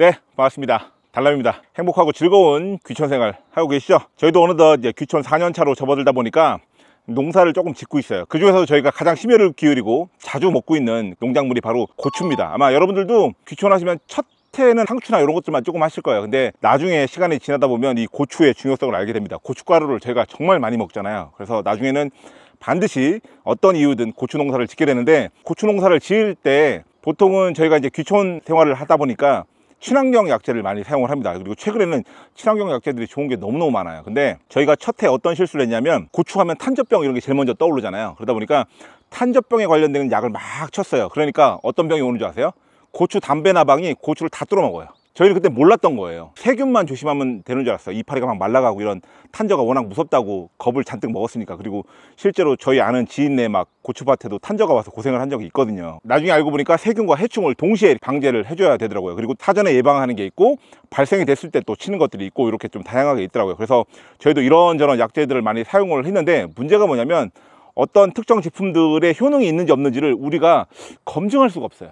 네 반갑습니다 달람입니다 행복하고 즐거운 귀촌생활 하고 계시죠 저희도 어느덧 이제 귀촌 4년차로 접어들다 보니까 농사를 조금 짓고 있어요 그 중에서도 저희가 가장 심혈을 기울이고 자주 먹고 있는 농작물이 바로 고추입니다 아마 여러분들도 귀촌하시면 첫 해는 상추나 이런 것들만 조금 하실 거예요 근데 나중에 시간이 지나다 보면 이 고추의 중요성을 알게 됩니다 고춧가루를 저희가 정말 많이 먹잖아요 그래서 나중에는 반드시 어떤 이유든 고추 농사를 짓게 되는데 고추 농사를 지을 때 보통은 저희가 이제 귀촌 생활을 하다 보니까 친환경 약재를 많이 사용을 합니다 그리고 최근에는 친환경 약재들이 좋은 게 너무너무 많아요 근데 저희가 첫해 어떤 실수를 했냐면 고추하면 탄저병 이런 게 제일 먼저 떠오르잖아요 그러다 보니까 탄저병에 관련된 약을 막 쳤어요 그러니까 어떤 병이 오는 줄 아세요? 고추 담배나방이 고추를 다 뚫어먹어요 저희는 그때 몰랐던 거예요 세균만 조심하면 되는 줄 알았어요 이파리가 막 말라가고 이런 탄저가 워낙 무섭다고 겁을 잔뜩 먹었으니까 그리고 실제로 저희 아는 지인네 막 고추밭에도 탄저가 와서 고생을 한 적이 있거든요 나중에 알고 보니까 세균과 해충을 동시에 방제를 해줘야 되더라고요 그리고 사전에 예방하는 게 있고 발생이 됐을 때 또 치는 것들이 있고 이렇게 좀 다양하게 있더라고요 그래서 저희도 이런저런 약재들을 많이 사용을 했는데 문제가 뭐냐면 어떤 특정 제품들의 효능이 있는지 없는지를 우리가 검증할 수가 없어요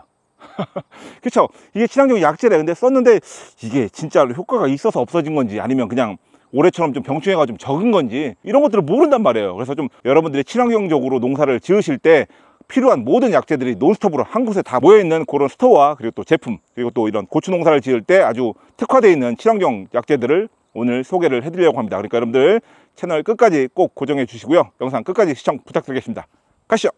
그쵸 이게 친환경 약재래 근데 썼는데 이게 진짜로 효과가 있어서 없어진 건지 아니면 그냥 올해처럼 좀 병충해가 좀 적은 건지 이런 것들을 모른단 말이에요 그래서 좀 여러분들이 친환경적으로 농사를 지으실 때 필요한 모든 약재들이 논스톱으로 한 곳에 다 모여있는 그런 스토어와 그리고 또 제품 그리고 또 이런 고추 농사를 지을 때 아주 특화되어 있는 친환경 약재들을 오늘 소개를 해드리려고 합니다 그러니까 여러분들 채널 끝까지 꼭 고정해 주시고요 영상 끝까지 시청 부탁드리겠습니다 가시죠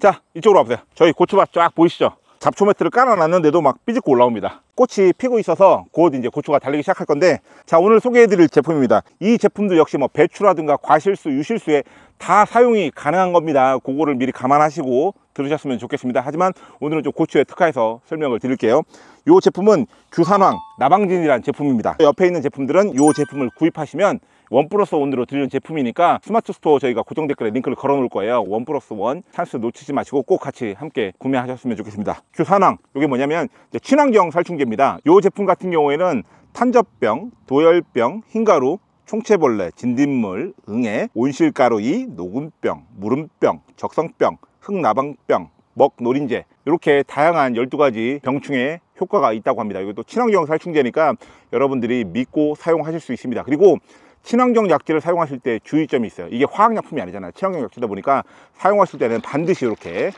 자 이쪽으로 와보세요 저희 고추밭 쫙 보이시죠 잡초 매트를 깔아놨는데도 막 삐집고 올라옵니다 꽃이 피고 있어서 곧 이제 고추가 달리기 시작할 건데 자 오늘 소개해드릴 제품입니다 이 제품도 역시 뭐 배추라든가 과실수 유실수에 다 사용이 가능한 겁니다 그거를 미리 감안하시고 들으셨으면 좋겠습니다 하지만 오늘은 좀 고추에 특화해서 설명을 드릴게요 이 제품은 규산황 나방진이라는 제품입니다 옆에 있는 제품들은 이 제품을 구입하시면 원 플러스 원으로 드리는 제품이니까 스마트 스토어 저희가 고정 댓글에 링크를 걸어 놓을 거예요 원 플러스 원 찬스 놓치지 마시고 꼭 같이 함께 구매하셨으면 좋겠습니다 규산황 이게 뭐냐면 친환경 살충제입니다 이 제품 같은 경우에는 탄저병, 도열병, 흰가루, 총체벌레, 진딧물, 응애, 온실가루이, 녹음병, 무름병, 적성병, 흙나방병 먹노린제 이렇게 다양한 12가지 병충해 효과가 있다고 합니다 이것도 친환경 살충제니까 여러분들이 믿고 사용하실 수 있습니다 그리고 친환경 약재를 사용하실 때 주의점이 있어요 이게 화학약품이 아니잖아요 친환경 약재다 보니까 사용하실 때는 반드시 이렇게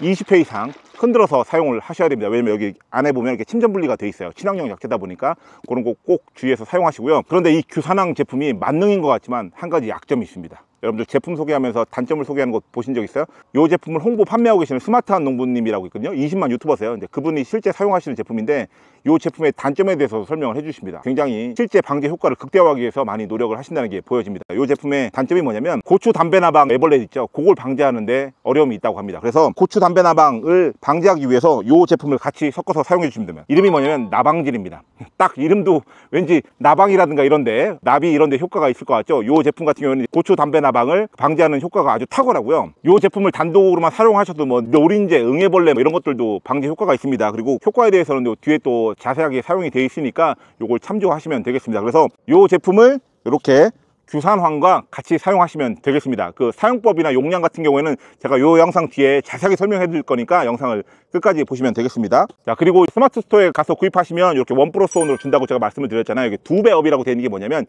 20회 이상 흔들어서 사용을 하셔야 됩니다 왜냐면 여기 안에 보면 이렇게 침전 분리가 돼 있어요 친환경 약재다 보니까 그런 거 꼭 주의해서 사용하시고요 그런데 이규산항 제품이 만능인 것 같지만 한 가지 약점이 있습니다 여러분들 제품 소개하면서 단점을 소개하는 거 보신 적 있어요? 이 제품을 홍보 판매하고 계시는 스마트한 농부님이라고 있거든요 20만 유튜버세요 근데 그분이 실제 사용하시는 제품인데 이 제품의 단점에 대해서 설명을 해주십니다 굉장히 실제 방제 효과를 극대화하기 위해서 많이 노력을 하신다는 게 보여집니다 이 제품의 단점이 뭐냐면 고추 담배나방 애벌레 있죠 그걸 방제하는데 어려움이 있다고 합니다 그래서 고추 담배나방을 방제하기 위해서 이 제품을 같이 섞어서 사용해 주시면 됩니다 이름이 뭐냐면 나방질입니다 딱 이름도 왠지 나방이라든가 이런데 나비 이런데 효과가 있을 것 같죠 이 제품 같은 경우에는 고추 담배나 나방을 방지하는 효과가 아주 탁월하고요 이 제품을 단독으로만 사용하셔도 뭐 노린재, 응애벌레 뭐 이런 것들도 방지 효과가 있습니다 그리고 효과에 대해서는 요 뒤에 또 자세하게 사용이 되어 있으니까 이걸 참조하시면 되겠습니다 그래서 이 제품을 이렇게 규산황과 같이 사용하시면 되겠습니다 그 사용법이나 용량 같은 경우에는 제가 이 영상 뒤에 자세하게 설명해 드릴 거니까 영상을 끝까지 보시면 되겠습니다 자 그리고 스마트 스토어에 가서 구입하시면 이렇게 원 플러스 원으로 준다고 제가 말씀을 드렸잖아요 이게 두배 업이라고 되는게 뭐냐면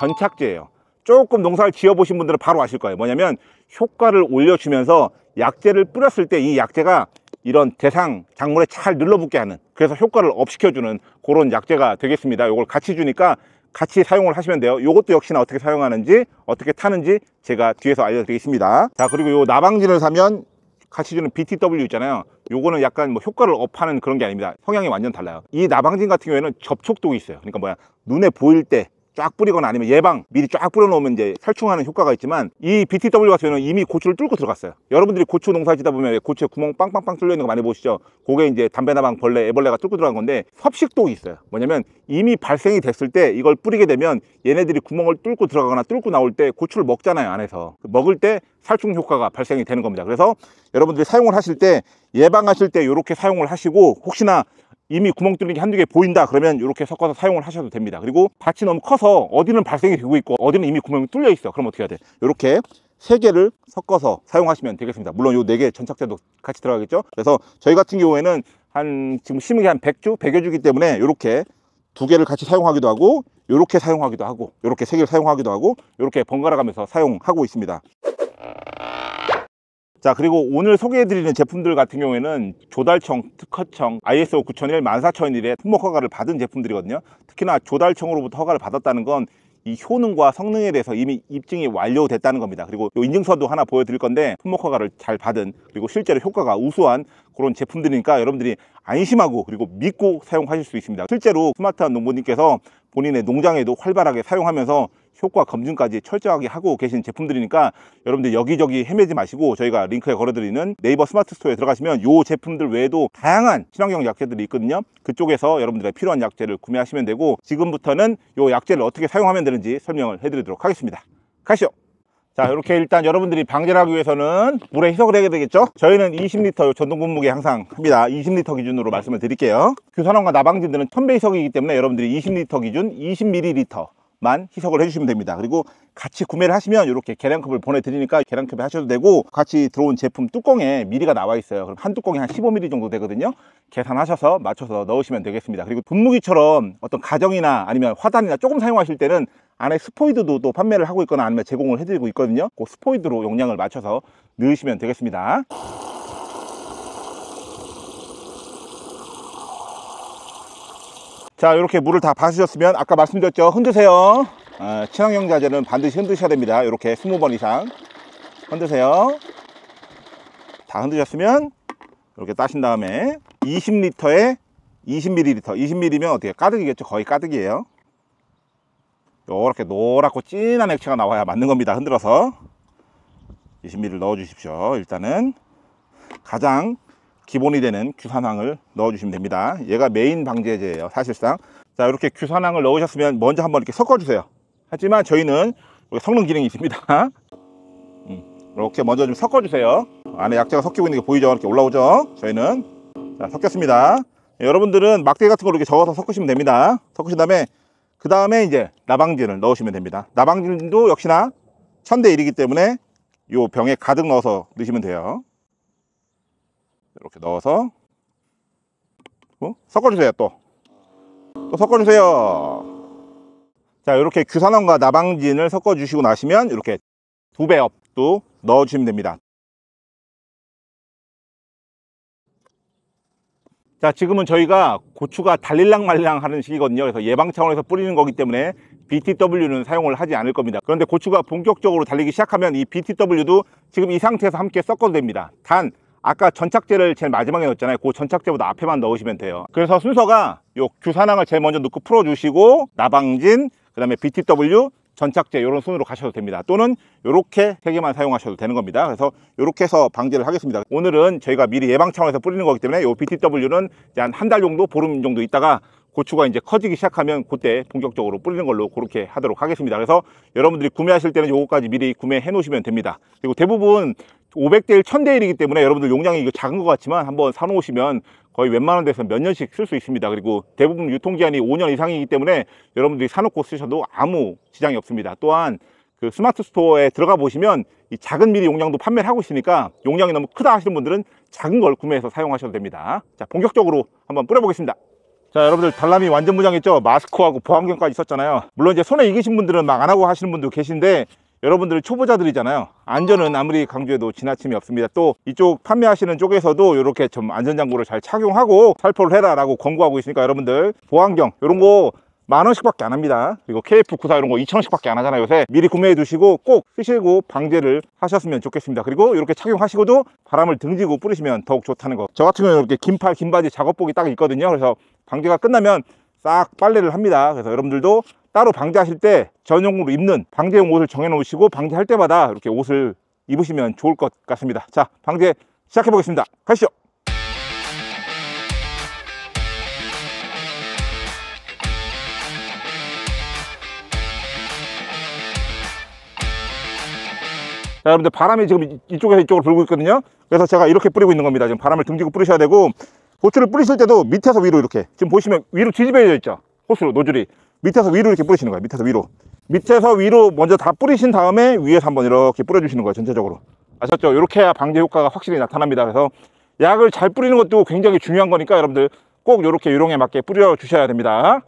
전착제예요 조금 농사를 지어보신 분들은 바로 아실 거예요 뭐냐면 효과를 올려주면서 약재를 뿌렸을 때 이 약재가 이런 대상 작물에 잘 눌러붙게 하는 그래서 효과를 업시켜주는 그런 약재가 되겠습니다 이걸 같이 주니까 같이 사용을 하시면 돼요 이것도 역시나 어떻게 사용하는지 어떻게 타는지 제가 뒤에서 알려드리겠습니다 자 그리고 요 나방진을 사면 같이 주는 BTW 있잖아요 요거는 약간 뭐 효과를 업하는 그런 게 아닙니다 성향이 완전 달라요 이 나방진 같은 경우에는 접촉독이 있어요 그러니까 뭐야 눈에 보일 때쫙 뿌리거나 아니면 예방 미리 쫙 뿌려놓으면 이제 살충하는 효과가 있지만 이 BTW 같은 경우는 이미 고추를 뚫고 들어갔어요 여러분들이 고추 농사지다 보면 고추에 구멍 빵빵빵 뚫려 있는 거 많이 보시죠 그게 이제 담배나방 벌레 애벌레가 뚫고 들어간 건데 섭식독이 있어요 뭐냐면 이미 발생이 됐을 때 이걸 뿌리게 되면 얘네들이 구멍을 뚫고 들어가거나 뚫고 나올 때 고추를 먹잖아요 안에서 그 먹을 때 살충 효과가 발생이 되는 겁니다 그래서 여러분들이 사용을 하실 때 예방하실 때 이렇게 사용을 하시고 혹시나 이미 구멍 뚫린 게 한두 개 보인다 그러면 이렇게 섞어서 사용을 하셔도 됩니다 그리고 밭이 너무 커서 어디는 발생이 되고 있고 어디는 이미 구멍이 뚫려 있어 그럼 어떻게 해야 돼 이렇게 세 개를 섞어서 사용하시면 되겠습니다 물론 요 네개 전착제도 같이 들어가겠죠 그래서 저희 같은 경우에는 한 지금 심은 게한 100주 100여 주기 때문에 이렇게 두 개를 같이 사용하기도 하고 이렇게 사용하기도 하고 이렇게 세 개를 사용하기도 하고 이렇게 번갈아 가면서 사용하고 있습니다 자 그리고 오늘 소개해드리는 제품들 같은 경우에는 조달청, 특허청, ISO 9001, 14001의 품목 허가를 받은 제품들이거든요 특히나 조달청으로부터 허가를 받았다는 건 이 효능과 성능에 대해서 이미 입증이 완료됐다는 겁니다 그리고 이 인증서도 하나 보여드릴 건데 품목 허가를 잘 받은 그리고 실제로 효과가 우수한 그런 제품들이니까 여러분들이 안심하고 그리고 믿고 사용하실 수 있습니다 실제로 스마트한 농부님께서 본인의 농장에도 활발하게 사용하면서 효과 검증까지 철저하게 하고 계신 제품들이니까 여러분들 여기저기 헤매지 마시고 저희가 링크에 걸어드리는 네이버 스마트 스토어에 들어가시면 이 제품들 외에도 다양한 친환경 약재들이 있거든요 그쪽에서 여러분들의 필요한 약재를 구매하시면 되고 지금부터는 이 약재를 어떻게 사용하면 되는지 설명을 해드리도록 하겠습니다 가시오자 이렇게 일단 여러분들이 방제를 하기 위해서는 물에 희석을 해야 되겠죠 저희는 20리터 전동분무기 항상 합니다 20리터 기준으로 말씀을 드릴게요 규산원과 나방진들은 1000배 희석이기 때문에 여러분들이 20리터 기준 20ml 만 희석을 해주시면 됩니다 그리고 같이 구매를 하시면 이렇게 계량컵을 보내드리니까 계량컵에 하셔도 되고 같이 들어온 제품 뚜껑에 미리가 나와 있어요 그럼 한 뚜껑에 한 15mm 정도 되거든요 계산하셔서 맞춰서 넣으시면 되겠습니다 그리고 분무기처럼 어떤 가정이나 아니면 화단이나 조금 사용하실 때는 안에 스포이드도 또 판매를 하고 있거나 아니면 제공을 해드리고 있거든요 그 스포이드로 용량을 맞춰서 넣으시면 되겠습니다 자 이렇게 물을 다 봐주셨으면 아까 말씀드렸죠 흔드세요 어, 친환경 자재는 반드시 흔드셔야 됩니다 이렇게 20번 이상 흔드세요 다 흔드셨으면 이렇게 따신 다음에 20리터에 20ml 20ml면 어떻게 까득이겠죠 거의 까득이에요 이렇게 노랗고 진한 액체가 나와야 맞는 겁니다 흔들어서 20ml 넣어 주십시오 일단은 가장 기본이 되는 규산황을 넣어주시면 됩니다 얘가 메인 방제제예요 사실상 자 이렇게 규산황을 넣으셨으면 먼저 한번 이렇게 섞어주세요 하지만 저희는 성능 기능이 있습니다 음, 이렇게 먼저 좀 섞어주세요 안에 약재가 섞이고 있는 게 보이죠 이렇게 올라오죠 저희는 자 섞였습니다 여러분들은 막대 같은 걸 이렇게 적어서 섞으시면 됩니다 섞으신 다음에 그 다음에 이제 나방진을 넣으시면 됩니다 나방진도 역시나 1000대 1이기 때문에 이 병에 가득 넣어서 넣으시면 돼요 이렇게 넣어서 어? 섞어주세요 또 또 섞어주세요 자 이렇게 규산원과 나방진을 섞어주시고 나시면 이렇게 두배 업도 넣어주시면 됩니다 자 지금은 저희가 고추가 달릴랑 말랑 하는 시기거든요 그래서 예방 차원에서 뿌리는 거기 때문에 BTW는 사용을 하지 않을 겁니다 그런데 고추가 본격적으로 달리기 시작하면 이 BTW도 지금 이 상태에서 함께 섞어도 됩니다 단 아까 전착제를 제일 마지막에 넣었잖아요 그 전착제보다 앞에만 넣으시면 돼요 그래서 순서가 요 규산항을 제일 먼저 넣고 풀어주시고 나방진 그 다음에 BTW 전착제 이런 순으로 가셔도 됩니다 또는 이렇게 세 개만 사용하셔도 되는 겁니다 그래서 이렇게 해서 방지를 하겠습니다 오늘은 저희가 미리 예방 차원에서 뿌리는 거기 때문에 이 BTW는 한 달 정도 보름 정도 있다가 고추가 이제 커지기 시작하면 그때 본격적으로 뿌리는 걸로 그렇게 하도록 하겠습니다 그래서 여러분들이 구매하실 때는 요거까지 미리 구매해 놓으시면 됩니다 그리고 대부분 500대 1, 1000대 1이기 때문에 여러분들 용량이 이거 작은 것 같지만 한번 사놓으시면 거의 웬만한 데서 몇 년씩 쓸 수 있습니다. 그리고 대부분 유통기한이 5년 이상이기 때문에 여러분들이 사놓고 쓰셔도 아무 지장이 없습니다. 또한 그 스마트 스토어에 들어가 보시면 이 작은 미리 용량도 판매를 하고 있으니까 용량이 너무 크다 하시는 분들은 작은 걸 구매해서 사용하셔도 됩니다. 자, 본격적으로 한번 뿌려보겠습니다. 자 여러분들 달람이 완전 무장했죠 마스크하고 보안경까지 썼잖아요 물론 이제 손에 익으신 분들은 막 안 하고 하시는 분도 계신데 여러분들 초보자들이잖아요 안전은 아무리 강조해도 지나침이 없습니다 또 이쪽 판매하시는 쪽에서도 이렇게 좀 안전장구를 잘 착용하고 살포를 해라 라고 권고하고 있으니까 여러분들 보안경 이런 거 만원씩 밖에 안 합니다 그리고 KF94 이런 거 2천원씩 밖에 안 하잖아요 요새 미리 구매해 두시고 꼭 쓰시고 방제를 하셨으면 좋겠습니다 그리고 이렇게 착용하시고도 바람을 등지고 뿌리시면 더욱 좋다는 거저 같은 경우는 이렇게 긴팔 긴바지 작업복이 딱 있거든요 그래서 방제가 끝나면 싹 빨래를 합니다 그래서 여러분들도 따로 방제하실 때 전용으로 입는 방제용 옷을 정해 놓으시고 방제할 때마다 이렇게 옷을 입으시면 좋을 것 같습니다 자 방제 시작해 보겠습니다 가시죠 자, 여러분들 바람이 지금 이쪽에서 이쪽으로 불고 있거든요 그래서 제가 이렇게 뿌리고 있는 겁니다 지금 바람을 등지고 뿌리셔야 되고 고추를 뿌리실 때도 밑에서 위로 이렇게 지금 보시면 위로 뒤집어져 있죠 호스로 노즐이 밑에서 위로 이렇게 뿌리시는 거예요 밑에서 위로 밑에서 위로 먼저 다 뿌리신 다음에 위에서 한번 이렇게 뿌려주시는 거예요 전체적으로 아셨죠? 이렇게 해야 방제 효과가 확실히 나타납니다 그래서 약을 잘 뿌리는 것도 굉장히 중요한 거니까 여러분들 꼭 이렇게 요령에 맞게 뿌려주셔야 됩니다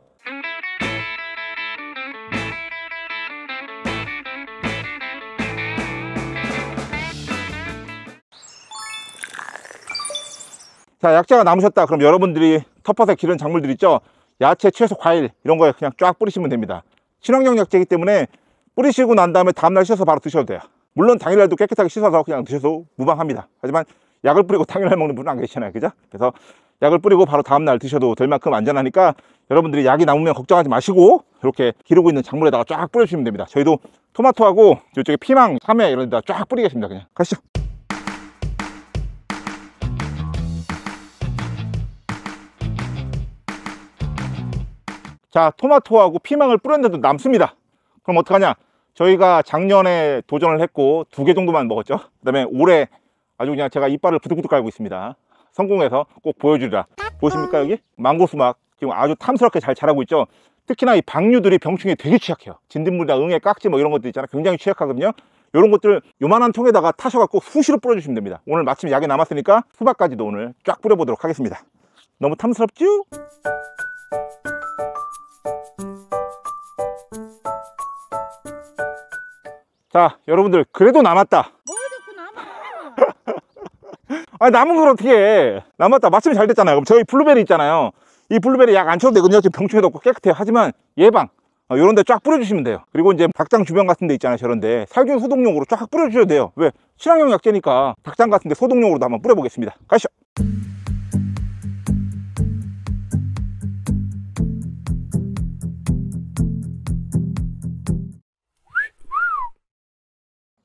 자약자가 남으셨다 그럼 여러분들이 텃밭에 기른 작물들 있죠 야채, 채소, 과일 이런 거에 그냥 쫙 뿌리시면 됩니다 친환경 약재이기 때문에 뿌리시고 난 다음에 다음날 씻어서 바로 드셔도 돼요 물론 당일날도 깨끗하게 씻어서 그냥 드셔도 무방합니다 하지만 약을 뿌리고 당일날 먹는 분은 안 계시잖아요 그죠? 그래서 약을 뿌리고 바로 다음날 드셔도 될 만큼 안전하니까 여러분들이 약이 남으면 걱정하지 마시고 이렇게 기르고 있는 작물에다가 쫙 뿌려주시면 됩니다 저희도 토마토하고 이쪽에 피망, 참외 이런 데다 쫙 뿌리겠습니다 그냥 가시죠 자 토마토하고 피망을 뿌렸는데도 남습니다 그럼 어떡하냐 저희가 작년에 도전을 했고 두 개 정도만 먹었죠 그 다음에 올해 아주 그냥 제가 이빨을 부득부득 깔고 있습니다 성공해서 꼭 보여주리라 보십니까 여기? 망고수막 지금 아주 탐스럽게 잘 자라고 있죠 특히나 이방류들이 병충해 되게 취약해요 진딧물이나 응애 깍지 뭐 이런 것들 있잖아 굉장히 취약하거든요 이런 것들 요만한 통에다가 타셔갖고 수시로 뿌려주시면 됩니다 오늘 마침 약이 남았으니까 수박까지도 오늘 쫙 뿌려보도록 하겠습니다 너무 탐스럽죠? 자 여러분들 그래도 남았다 뭘 자꾸 남아 아 남은 걸 어떻게 해 남았다 마침 잘 됐잖아요 그럼 저희 블루베리 있잖아요 이 블루베리 약 안 쳐도 되거든요 지금 병충해도 없고 깨끗해요 하지만 예방 어, 요런 데 쫙 뿌려주시면 돼요 그리고 이제 닭장 주변 같은 데 있잖아요 저런 데 살균 소독용으로 쫙 뿌려주셔도 돼요 왜? 친환경 약재니까 닭장 같은 데 소독용으로도 한번 뿌려보겠습니다 가시죠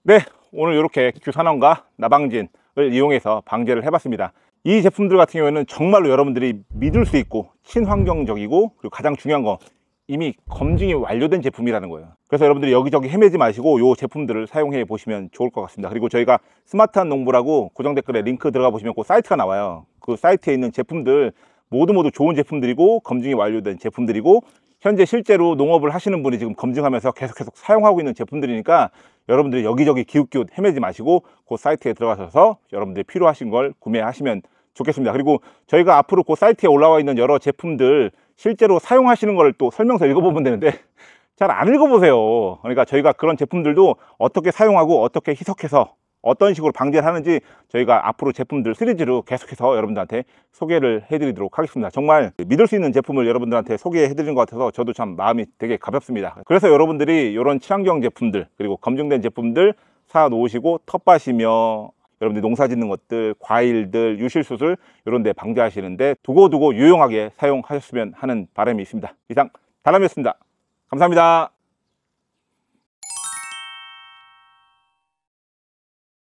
네 오늘 이렇게 규산원과 나방진을 이용해서 방제를 해봤습니다 이 제품들 같은 경우에는 정말로 여러분들이 믿을 수 있고 친환경적이고 그리고 가장 중요한 거 이미 검증이 완료된 제품이라는 거예요 그래서 여러분들이 여기저기 헤매지 마시고 이 제품들을 사용해 보시면 좋을 것 같습니다 그리고 저희가 스마트한 농부라고 고정 댓글에 링크 들어가 보시면 그 사이트가 나와요 그 사이트에 있는 제품들 모두 모두 좋은 제품들이고 검증이 완료된 제품들이고 현재 실제로 농업을 하시는 분이 지금 검증하면서 계속 계속 사용하고 있는 제품들이니까 여러분들이 여기저기 기웃기웃 헤매지 마시고 그 사이트에 들어가셔서 여러분들이 필요하신 걸 구매하시면 좋겠습니다. 그리고 저희가 앞으로 그 사이트에 올라와 있는 여러 제품들 실제로 사용하시는 걸 또 설명서 읽어보면 되는데 잘 안 읽어보세요. 그러니까 저희가 그런 제품들도 어떻게 사용하고 어떻게 희석해서 어떤 식으로 방지를 하는지 저희가 앞으로 제품들 시리즈로 계속해서 여러분들한테 소개를 해드리도록 하겠습니다 정말 믿을 수 있는 제품을 여러분들한테 소개해드리는것 같아서 저도 참 마음이 되게 가볍습니다 그래서 여러분들이 이런 친환경 제품들 그리고 검증된 제품들 사 놓으시고 텃밭이며 여러분들 농사 짓는 것들 과일들 유실수술 이런 데 방지하시는데 두고두고 유용하게 사용하셨으면 하는 바람이 있습니다 이상 다람이었습니다 감사합니다